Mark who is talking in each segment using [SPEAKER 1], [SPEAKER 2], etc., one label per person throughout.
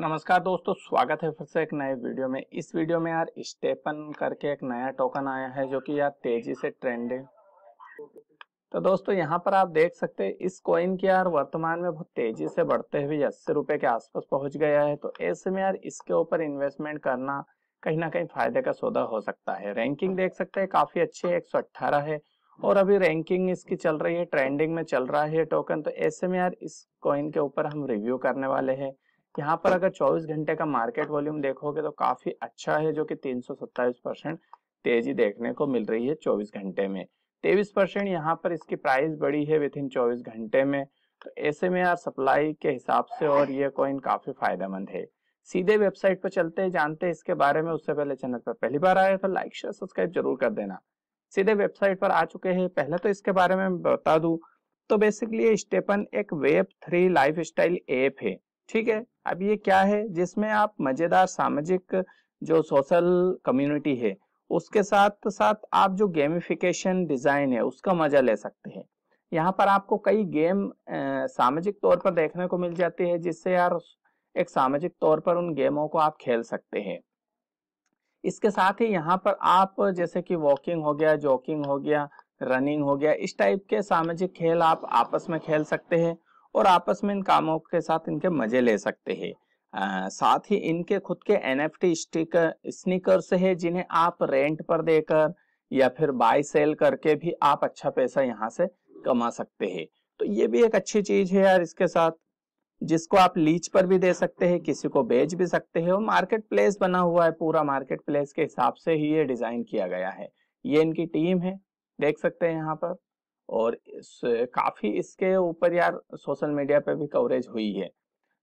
[SPEAKER 1] नमस्कार दोस्तों स्वागत है फिर से एक नए वीडियो में इस वीडियो में यार स्टेपन करके एक नया टोकन आया है जो कि यार तेजी से ट्रेंड है तो दोस्तों यहाँ पर आप देख सकते हैं इस कॉइन की यार वर्तमान में बहुत तेजी से बढ़ते हुए अस्सी रुपए के आसपास पहुंच गया है तो ऐसे में यार इसके ऊपर इन्वेस्टमेंट करना कहीं ना कहीं फायदे का सौदा हो सकता है रैंकिंग देख सकते है काफी अच्छी है एक है और अभी रैंकिंग इसकी चल रही है ट्रेंडिंग में चल रहा है टोकन तो ऐसे में यार इस कॉइन के ऊपर हम रिव्यू करने वाले हैं यहाँ पर अगर 24 घंटे का मार्केट वॉल्यूम देखोगे तो काफी अच्छा है जो कि 327 परसेंट तेजी देखने को मिल रही है 24 घंटे में तेईस परसेंट यहाँ पर इसकी प्राइस बढ़ी है विद इन चौबीस घंटे में तो ऐसे में यार सप्लाई के हिसाब से और ये कॉइन काफी फायदेमंद है सीधे वेबसाइट पर चलते हैं जानते हैं इसके बारे में उससे पहले चैनल पर पहली बार आए तो लाइक शेयर सब्सक्राइब जरूर कर देना सीधे वेबसाइट पर आ चुके हैं पहले तो इसके बारे में बता दूं तो बेसिकली स्टेपन एक web three lifestyle app है ठीक है अब ये क्या है जिसमें आप मजेदार सामाजिक जो सोशल कम्युनिटी है उसके साथ साथ आप जो गेमिफिकेशन डिजाइन है उसका मजा ले सकते हैं यहाँ पर आपको कई गेम सामाजिक तौर पर देखने को मिल जाती है जिससे यार एक सामाजिक तौर पर उन गेमों को आप खेल सकते हैं इसके साथ ही यहाँ पर आप जैसे कि वॉकिंग हो गया जॉकिंग हो गया रनिंग हो गया इस टाइप के सामाजिक खेल आप आपस में खेल सकते हैं और आपस में इन कामों के साथ इनके मजे ले सकते हैं साथ ही इनके खुद के एन एफ टी है जिन्हें आप रेंट पर देकर या फिर बाय सेल करके भी आप अच्छा पैसा यहाँ से कमा सकते हैं तो ये भी एक अच्छी चीज है यार इसके साथ जिसको आप लीच पर भी दे सकते हैं किसी को बेच भी सकते हैं और मार्केट प्लेस बना हुआ है पूरा मार्केट प्लेस के हिसाब से ही ये डिजाइन किया गया है ये इनकी टीम है देख सकते हैं यहाँ पर और इस, काफी इसके ऊपर यार सोशल मीडिया पे भी कवरेज हुई है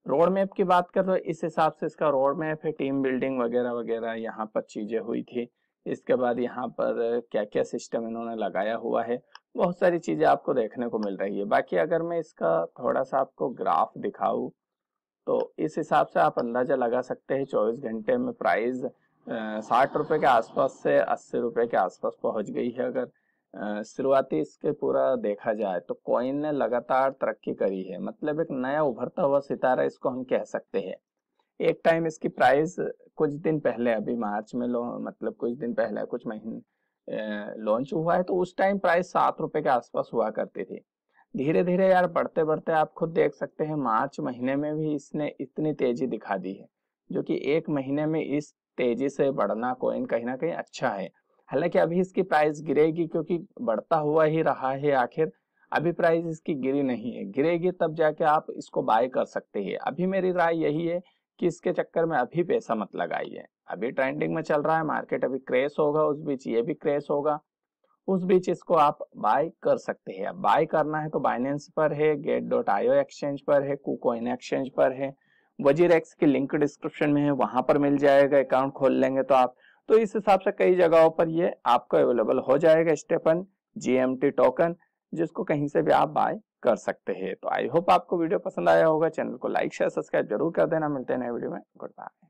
[SPEAKER 1] रोड मैप की बात कर तो इस हिसाब से इसका रोड मैप है टीम बिल्डिंग वगैरह वगैरह यहाँ पर चीजें हुई थी इसके बाद यहाँ पर क्या क्या सिस्टम इन्होंने लगाया हुआ है बहुत सारी चीजें आपको देखने को मिल रही है बाकी अगर मैं इसका थोड़ा सा आपको ग्राफ दिखाऊँ तो इस हिसाब से आप अंदाजा लगा सकते हैं चौबीस घंटे में प्राइस साठ रुपये के आसपास से अस्सी रुपये के आसपास पहुंच गई है अगर शुरुआती इसके पूरा देखा जाए तो कॉइन ने लगातार तरक्की करी है मतलब एक नया उभरता हुआ सितारा इसको हम कह सकते हैं एक टाइम इसकी प्राइस कुछ दिन पहले अभी मार्च में लो मतलब कुछ दिन पहले कुछ महीने लॉन्च हुआ है तो उस टाइम प्राइस सात रुपए के आसपास हुआ करती थी धीरे धीरे यार बढ़ते बढ़ते आप खुद देख सकते हैं मार्च महीने में भी इसने इतनी तेजी दिखा दी है जो कि एक महीने में इस तेजी से बढ़ना कोइन कहीं ना कहीं अच्छा है हालांकि अभी इसकी प्राइस गिरेगी क्योंकि बढ़ता हुआ ही रहा है आखिर अभी प्राइस इसकी गिरी नहीं है गिरेगी तब जाके आप इसको बाय कर सकते हैं अभी मेरी राय यही है कि इसके चक्कर में अभी पैसा मत लगाइए अभी ट्रेंडिंग में चल रहा है मार्केट अभी क्रेश होगा उस बीच ये भी क्रेश होगा उस बीच इसको आप बाय कर सकते हैं अब बाय करना है तो बाइनेंस पर है गेट डॉट आईओ एक्सचेंज पर है कुकोइन एक्सचेंज पर है वजीर एक्स की लिंक डिस्क्रिप्शन में है वहां पर मिल जाएगा अकाउंट खोल लेंगे तो आप तो इस हिसाब से कई जगहों पर ये आपको अवेलेबल हो जाएगा स्टेपन जीएमटी टोकन जिसको कहीं से भी आप बाय कर सकते हैं तो आई होप आपको वीडियो पसंद आया होगा चैनल को लाइक शेयर सब्सक्राइब जरूर कर देना मिलते हैं नए वीडियो में गुड बाय